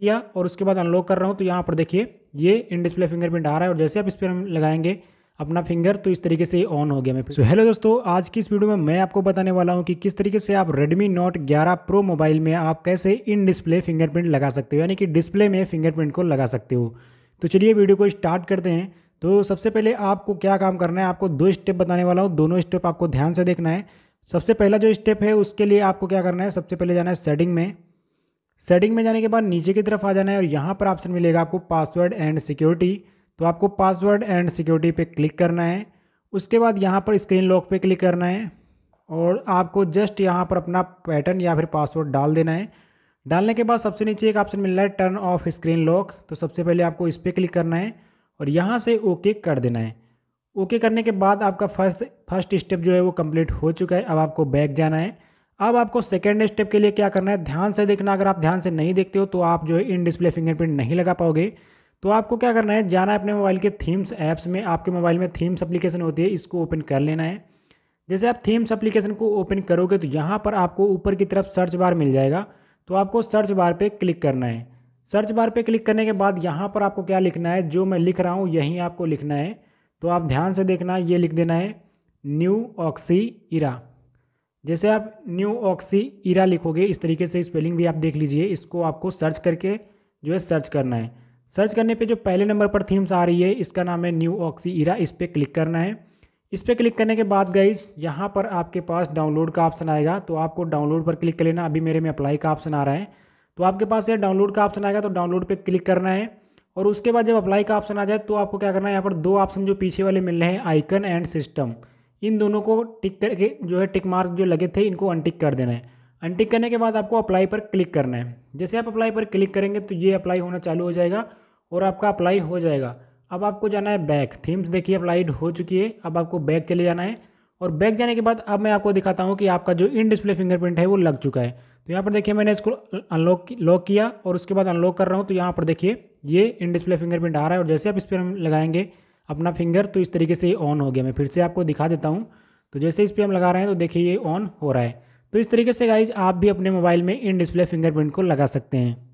किया और उसके बाद अनलॉक कर रहा हूँ तो यहाँ पर देखिए ये इन डिस्प्ले फिंगरप्रिंट आ रहा है और जैसे आप इस पर हम लगाएंगे अपना फिंगर तो इस तरीके से ऑन हो गया मैं सो हेलो दोस्तों आज की इस वीडियो में मैं आपको बताने वाला हूँ कि किस तरीके से आप Redmi Note 11 Pro मोबाइल में आप कैसे इन डिस्प्ले फिंगरप्रिंट लगा सकते हो यानी कि डिस्प्ले में फिंगरप्रिंट को लगा सकते हो तो चलिए वीडियो को स्टार्ट करते हैं तो सबसे पहले आपको क्या काम करना है आपको दो स्टेप बताने वाला हूँ दोनों स्टेप आपको ध्यान से देखना है सबसे पहला जो स्टेप है उसके लिए आपको क्या करना है सबसे पहले जाना है सेटिंग में सेटिंग में जाने के बाद नीचे की तरफ आ जाना है और यहाँ पर ऑप्शन मिलेगा आपको पासवर्ड एंड सिक्योरिटी तो आपको पासवर्ड एंड सिक्योरिटी पे क्लिक करना है उसके बाद यहाँ पर स्क्रीन लॉक पे क्लिक करना है और आपको जस्ट यहाँ पर अपना पैटर्न या फिर पासवर्ड डाल देना है डालने के बाद सबसे नीचे एक ऑप्शन मिल रहा है टर्न ऑफ स्क्रीन लॉक तो सबसे पहले आपको इस पर क्लिक करना है और यहाँ से ओके कर देना है ओके करने के बाद आपका फर्स्ट फर्स्ट स्टेप जो है वो कम्प्लीट हो चुका है अब आपको बैक जाना है अब आपको सेकेंड स्टेप के लिए क्या करना है ध्यान से देखना अगर आप ध्यान से नहीं देखते हो तो आप जो है इन डिस्प्ले फिंगरप्रिंट नहीं लगा पाओगे तो आपको क्या करना है जाना है अपने मोबाइल के थीम्स ऐप्स में आपके मोबाइल में थीम्स अप्लीकेशन होती है इसको ओपन कर लेना है जैसे आप थीम्स अप्लीकेशन को ओपन करोगे तो यहाँ पर आपको ऊपर की तरफ सर्च बार मिल जाएगा तो आपको सर्च बार पर क्लिक करना है सर्च बार पर क्लिक करने के बाद यहाँ पर आपको क्या लिखना है जो मैं लिख रहा हूँ यहीं आपको लिखना है तो आप ध्यान से देखना ये लिख देना है न्यू ऑक्सी इरा जैसे आप न्यू ऑक्सी ईरा लिखोगे इस तरीके से स्पेलिंग भी आप देख लीजिए इसको आपको सर्च करके जो है सर्च करना है सर्च करने पे जो पहले नंबर पर थीम्स आ रही है इसका नाम है न्यू ऑक्सी ईरा इस पर क्लिक करना है इस पर क्लिक करने के बाद गाइज यहाँ पर आपके पास डाउनलोड का ऑप्शन आएगा तो आपको डाउनलोड पर क्लिक कर लेना अभी मेरे में अप्लाई का ऑप्शन आ रहा है तो आपके पास ये डाउनलोड का ऑप्शन आएगा तो डाउनलोड पर क्लिक करना है और उसके बाद जब अप्लाई का ऑप्शन आ जाए तो आपको क्या करना है यहाँ पर दो ऑप्शन जो पीछे वाले मिल रहे हैं आइकन एंड सिस्टम इन दोनों को टिक करके जो है टिक मार्क जो लगे थे इनको अनटिक कर देना है अनटिक करने के बाद आपको अप्लाई पर क्लिक करना है जैसे आप अप्लाई पर क्लिक करेंगे तो ये अप्लाई होना चालू हो जाएगा और आपका अप्लाई हो जाएगा अब आपको जाना है बैक थीम्स देखिए अप्लाइड हो चुकी है अब आपको बैक चले जाना है और बैक जाने के बाद अब मैं आपको दिखाता हूँ कि आपका जो इन डिस्प्ले फिंगरप्रिंट है वो लग चुका है तो यहाँ पर देखिए मैंने इसको अनलॉक लॉक किया और उसके बाद अनलॉक कर रहा हूँ तो यहाँ पर देखिए ये इन डिस्प्ले फिंगरप्रिंट आ रहा है और जैसे आप इस पर हम लगाएंगे अपना फिंगर तो इस तरीके से ऑन हो गया मैं फिर से आपको दिखा देता हूँ तो जैसे इस पर हम लगा रहे हैं तो देखिए ये ऑन हो रहा है तो इस तरीके से गाइज आप भी अपने मोबाइल में इन डिस्प्ले फिंगरप्रिंट को लगा सकते हैं